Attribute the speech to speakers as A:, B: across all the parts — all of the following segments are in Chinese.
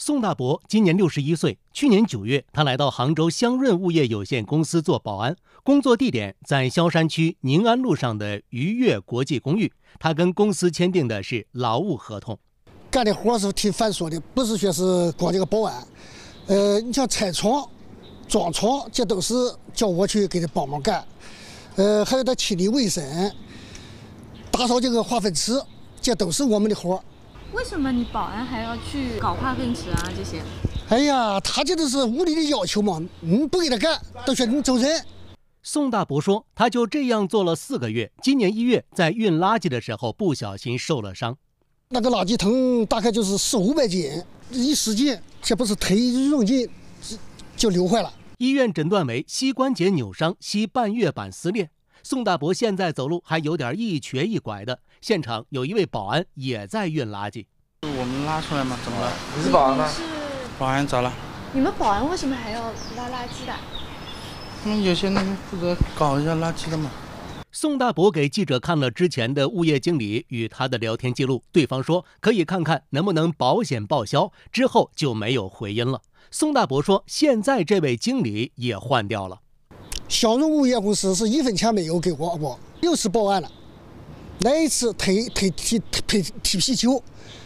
A: 宋大伯今年六十一岁。去年九月，他来到杭州香润物业有限公司做保安，工作地点在萧山区宁安路上的愉悦国际公寓。他跟公司签订的是劳务合同，
B: 干的活是挺繁琐的，不是说是光这个保安。呃，你像拆床、装床，这都是叫我去给他帮忙干。呃，还有他清理卫生、打扫这个化粪池，这都是我们的活儿。
C: 为什么你保安还要去搞化粪池啊这些？
A: 哎呀，他这都是无理的要求嘛，你不给他干，都说你走人。宋大伯说，他就这样做了四个月。今年一月，在运垃圾的时候不小心受了伤，
B: 那个垃圾桶大概就是四五百斤，一使劲，这不是腿用劲，
A: 就扭坏了。医院诊断为膝关节扭伤，膝半月板撕裂。宋大伯现在走路还有点一瘸一拐的。现场有一位保安也在运垃圾。我们拉出来吗？怎么了？你是保安吗？是。保安咋了？
C: 你们保安为什么还要拉垃圾的？
A: 们有些那边负责搞一下垃圾的嘛。宋大伯给记者看了之前的物业经理与他的聊天记录，对方说可以看看能不能保险报销，之后就没有回音了。宋大伯说，现在这位经理也换掉了。
B: 小荣物业公司是一分钱没有给我，不，又是报案了。来一次推推踢推踢皮球，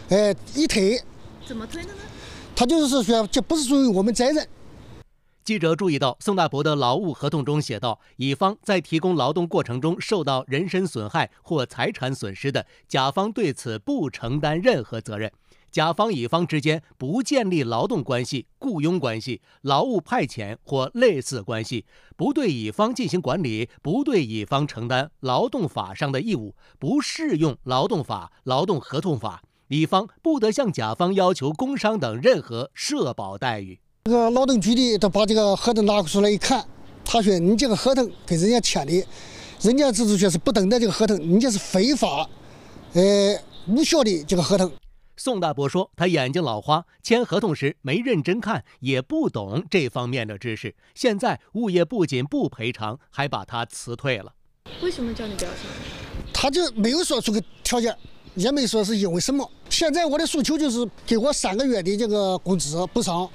B: 哎，一推，怎么推的呢？他就是说，这不是属于我们责任。
A: 记者注意到，宋大伯的劳务合同中写到：“乙方在提供劳动过程中受到人身损害或财产损失的，甲方对此不承担任何责任。”甲方乙方之间不建立劳动关系、雇佣关系、劳务派遣或类似关系，不对乙方进行管理，不对乙方承担劳动法上的义务，不适用劳动法、劳动合同法。乙方不得向甲方要求工伤等任何社保待遇。
B: 这个劳动局的他把这个合同拿出来一看，他说：“你这个合同给人家签的，人家自是说是不等待这个合同，人家是非
A: 法、呃无效的这个合同。”宋大伯说：“他眼睛老花，签合同时没认真看，也不懂这方面的知识。现在物业不仅不赔偿，还把他辞退了。
C: 为什么叫你不要签？他就
B: 没有说出个条件，也没说是因为什么。现在我的诉求就是给我三个月的这个工资补偿，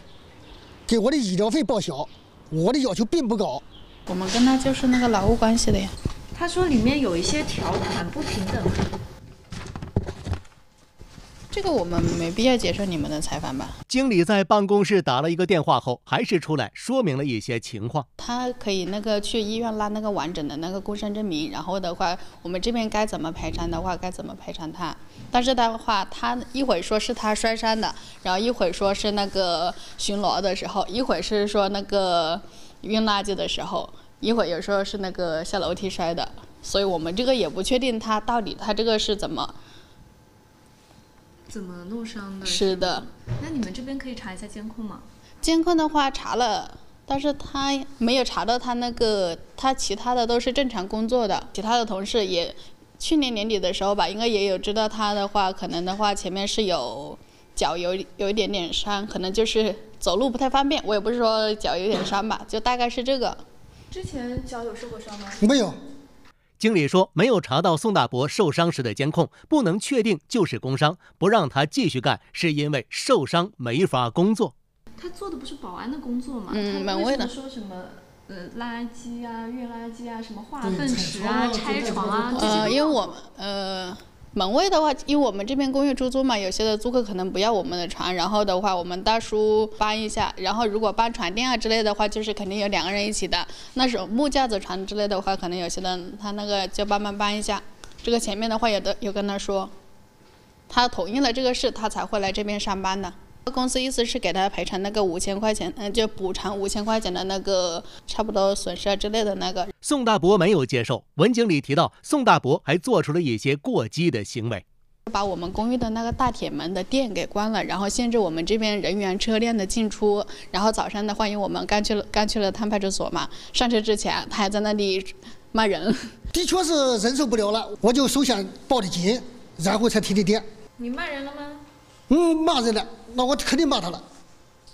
B: 给我的医疗费报销。我的要求并不高。
C: 我们跟他就是那个劳务关系的呀。他说里面有一些条款不平等。”这个我们没必要接受你们的采访
A: 吧？经理在办公室打了一个电话后，还是出来说明了一些情况。
C: 他可以那个去医院拉那个完整的那个工伤证明，然后的话，我们这边该怎么赔偿的话，该怎么赔偿他？但是的话，他一会说是他摔伤的，然后一会说是那个巡逻的时候，一会是说那个运垃圾的时候，一会有时候是那个下楼梯摔的，所以我们这个也不确定他到底他这个是怎么。怎么弄伤的？是的，那你们这边可以查一下监控吗？监控的话查了，但是他没有查到他那个，他其他的都是正常工作的，其他的同事也，去年年底的时候吧，应该也有知道他的话，可能的话前面是有脚有有一点点伤，可能就是走路不太方便。我也不是说脚有点伤吧，就大概是这个。之前脚有受过伤吗？
A: 没有。经理说：“没有查到宋大伯受伤时的监控，不能确定就是工伤。不让他继续干，是因为受伤没法工作。
C: 他做的不是保安的工作吗？嗯，门卫的说什么？呃，垃圾啊，运垃圾啊，什么化粪池啊，拆床啊，这个，因为我们，呃。”门卫的话，因为我们这边公寓出租嘛，有些的租客可能不要我们的床，然后的话，我们大叔搬一下。然后如果搬床垫啊之类的话，就是肯定有两个人一起的。那种木架子床之类的话，可能有些的他那个就帮忙搬一下。这个前面的话有的有跟他说，他同意了这个事，他才会来这边上班的。公司意思是给他赔偿那个五千块钱，嗯，就补偿五千块钱的那个差不多损失啊之类的那个。
A: 宋大伯没有接受。文经理提到，宋大伯还做出了一些过激的行为，
C: 把我们公寓的那个大铁门的电给关了，然后限制我们这边人员车辆的进出。然后早上话，欢迎我们刚去了刚去了趟派出所嘛，上车之前他还在那里骂人。的确是忍受不了了，
B: 我就首先报的警，然后才提的电。
C: 你骂人了吗？
B: 嗯，骂人了，那我肯
A: 定骂他了。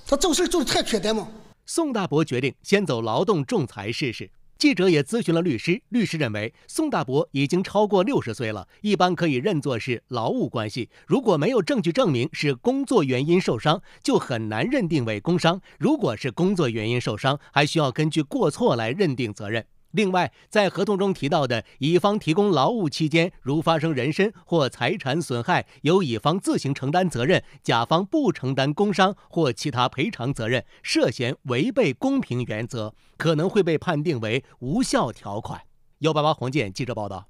A: 他这个事做的太缺德嘛。宋大伯决定先走劳动仲裁试试。记者也咨询了律师，律师认为宋大伯已经超过六十岁了，一般可以认作是劳务关系。如果没有证据证明是工作原因受伤，就很难认定为工伤。如果是工作原因受伤，还需要根据过错来认定责任。另外，在合同中提到的“乙方提供劳务期间，如发生人身或财产损害，由乙方自行承担责任，甲方不承担工伤或其他赔偿责任”，涉嫌违背公平原则，可能会被判定为无效条款。幺八八黄健记者报道。